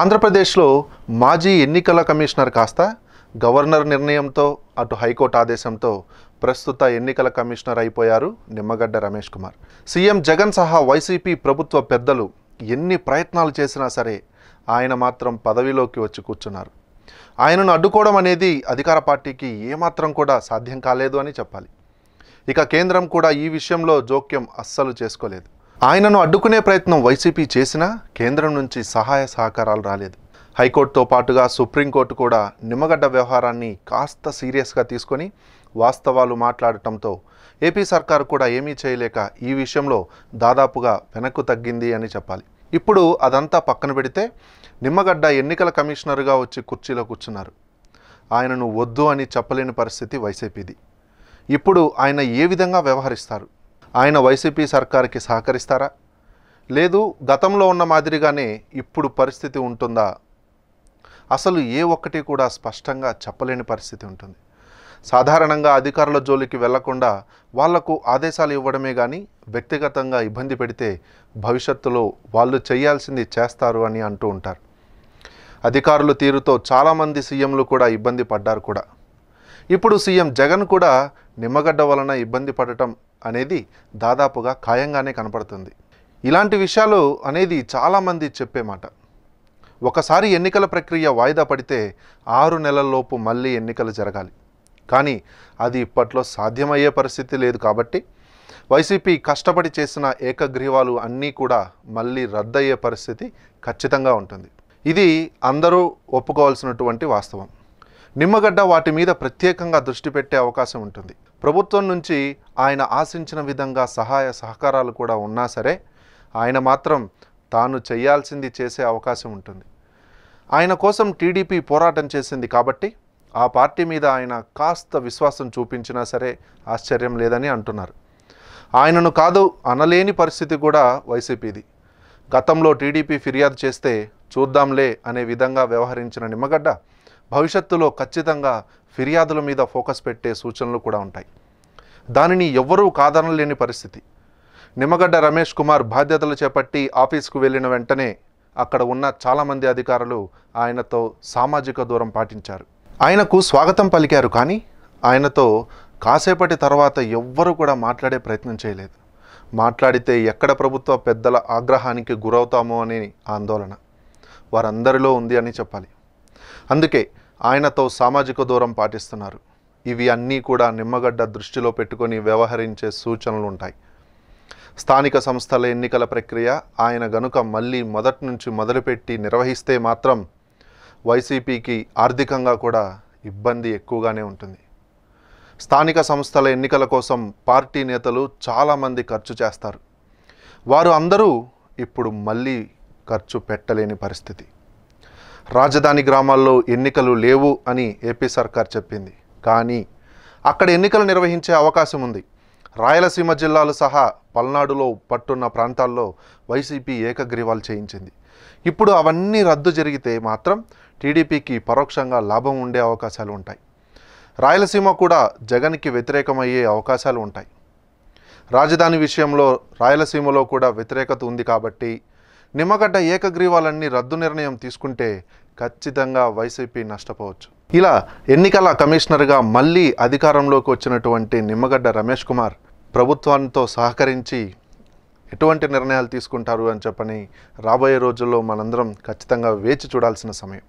ఆంధ్రప్రదేశ్లో మాజీ ఎన్నికల కమిషనర్ కాస్త గవర్నర్ నిర్ణయంతో అటు హైకోర్టు ఆదేశంతో ప్రస్తుత ఎన్నికల కమిషనర్ అయిపోయారు నిమ్మగడ్డ రమేష్ కుమార్ సీఎం జగన్ సహా వైసీపీ ప్రభుత్వ పెద్దలు ఎన్ని ప్రయత్నాలు చేసినా సరే ఆయన మాత్రం పదవిలోకి వచ్చి కూర్చున్నారు ఆయనను అడ్డుకోవడం అనేది అధికార పార్టీకి ఏమాత్రం కూడా సాధ్యం కాలేదు అని చెప్పాలి ఇక కేంద్రం కూడా ఈ విషయంలో జోక్యం అస్సలు చేసుకోలేదు ఆయనను అడ్డుకునే ప్రయత్నం వైసీపీ చేసినా కేంద్రం నుంచి సహాయ సహకారాలు రాలేదు హైకోర్టుతో పాటుగా సుప్రీంకోర్టు కూడా నిమ్మగడ్డ వ్యవహారాన్ని కాస్త సీరియస్గా తీసుకొని వాస్తవాలు మాట్లాడటంతో ఏపీ సర్కారు కూడా ఏమీ చేయలేక ఈ విషయంలో దాదాపుగా వెనక్కు తగ్గింది అని చెప్పాలి ఇప్పుడు అదంతా పక్కన పెడితే నిమ్మగడ్డ ఎన్నికల కమిషనర్గా వచ్చి కుర్చీలో కూర్చున్నారు ఆయనను వద్దు అని చెప్పలేని పరిస్థితి వైసీపీది ఇప్పుడు ఆయన ఏ విధంగా వ్యవహరిస్తారు ఆయన వైసీపీ సర్కార్కి సహకరిస్తారా లేదు గతంలో ఉన్న మాదిరిగానే ఇప్పుడు పరిస్థితి ఉంటుందా అసలు ఏ ఒక్కటి కూడా స్పష్టంగా చెప్పలేని పరిస్థితి ఉంటుంది సాధారణంగా అధికారుల జోలికి వెళ్లకుండా వాళ్లకు ఆదేశాలు ఇవ్వడమే కానీ వ్యక్తిగతంగా ఇబ్బంది పెడితే భవిష్యత్తులో వాళ్ళు చేయాల్సింది చేస్తారు అని అంటూ ఉంటారు అధికారుల తీరుతో చాలామంది సీఎంలు కూడా ఇబ్బంది పడ్డారు కూడా ఇప్పుడు సీఎం జగన్ కూడా నిమ్మగడ్డ వలన ఇబ్బంది పడటం అనేది దాదాపుగా ఖాయంగానే కనపడుతుంది ఇలాంటి విషయాలు అనేది చాలామంది చెప్పే మాట ఒకసారి ఎన్నికల ప్రక్రియ వాయిదా పడితే ఆరు నెలల్లోపు మళ్ళీ ఎన్నికలు జరగాలి కానీ అది ఇప్పట్లో సాధ్యమయ్యే పరిస్థితి లేదు కాబట్టి వైసీపీ కష్టపడి చేసిన ఏకగ్రీవాలు అన్నీ కూడా మళ్ళీ రద్దయ్యే పరిస్థితి ఖచ్చితంగా ఉంటుంది ఇది అందరూ ఒప్పుకోవాల్సినటువంటి వాస్తవం నిమ్మగడ్డ వాటి మీద ప్రత్యేకంగా దృష్టి పెట్టే అవకాశం ఉంటుంది ప్రభుత్వం నుంచి ఆయన ఆశించిన విధంగా సహాయ సహకారాలు కూడా ఉన్నా సరే ఆయన మాత్రం తాను చేయాల్సింది చేసే అవకాశం ఉంటుంది ఆయన కోసం టీడీపీ పోరాటం చేసింది కాబట్టి ఆ పార్టీ మీద ఆయన కాస్త విశ్వాసం చూపించినా సరే ఆశ్చర్యం లేదని అంటున్నారు ఆయనను కాదు అనలేని పరిస్థితి కూడా వైసీపీది గతంలో టీడీపీ ఫిర్యాదు చేస్తే చూద్దాంలే అనే విధంగా వ్యవహరించిన నిమ్మగడ్డ భవిష్యత్తులో ఖచ్చితంగా ఫిర్యాదుల మీద ఫోకస్ పెట్టే సూచనలు కూడా ఉంటాయి దానిని ఎవ్వరూ కాదనలేని పరిస్థితి నిమ్మగడ్డ రమేష్ కుమార్ బాధ్యతలు చేపట్టి ఆఫీస్కు వెళ్ళిన వెంటనే అక్కడ ఉన్న చాలామంది అధికారులు ఆయనతో సామాజిక దూరం పాటించారు ఆయనకు స్వాగతం పలికారు కానీ ఆయనతో కాసేపటి తర్వాత ఎవ్వరూ కూడా మాట్లాడే ప్రయత్నం చేయలేదు మాట్లాడితే ఎక్కడ ప్రభుత్వ పెద్దల ఆగ్రహానికి గురవుతామో అనే ఆందోళన వారందరిలో ఉంది అని చెప్పాలి అందుకే ఆయనతో సామాజిక దూరం పాటిస్తున్నారు ఇవి అన్నీ కూడా నిమ్మగడ్డ దృష్టిలో పెట్టుకొని వ్యవహరించే సూచనలు ఉంటాయి స్థానిక సంస్థల ఎన్నికల ప్రక్రియ ఆయన గనుక మళ్ళీ మొదటి నుంచి మొదలుపెట్టి నిర్వహిస్తే మాత్రం వైసీపీకి ఆర్థికంగా కూడా ఇబ్బంది ఎక్కువగానే ఉంటుంది స్థానిక సంస్థల ఎన్నికల కోసం పార్టీ నేతలు చాలామంది ఖర్చు చేస్తారు వారు అందరూ ఇప్పుడు మళ్ళీ ఖర్చు పెట్టలేని పరిస్థితి రాజధాని గ్రామాల్లో ఎన్నికలు లేవు అని ఏపీ సర్కార్ చెప్పింది కానీ అక్కడ ఎన్నికలు నిర్వహించే అవకాశం ఉంది రాయలసీమ జిల్లాలు సహా పల్నాడులో పట్టున్న ప్రాంతాల్లో వైసీపీ ఏకగ్రీవాలు చేయించింది ఇప్పుడు అవన్నీ రద్దు జరిగితే మాత్రం టీడీపీకి పరోక్షంగా లాభం ఉండే అవకాశాలు ఉంటాయి రాయలసీమ కూడా జగన్కి వ్యతిరేకమయ్యే అవకాశాలు ఉంటాయి రాజధాని విషయంలో రాయలసీమలో కూడా వ్యతిరేకత ఉంది కాబట్టి నిమ్మగడ్డ ఏకగ్రీవాలన్నీ రద్దు నిర్ణయం తీసుకుంటే ఖచ్చితంగా వైసీపీ నష్టపోవచ్చు ఇలా ఎన్నికల కమిషనర్గా మళ్ళీ అధికారంలోకి వచ్చినటువంటి నిమ్మగడ్డ రమేష్ కుమార్ ప్రభుత్వంతో సహకరించి ఎటువంటి నిర్ణయాలు తీసుకుంటారు అని చెప్పని రాబోయే రోజుల్లో మనందరం ఖచ్చితంగా వేచి చూడాల్సిన సమయం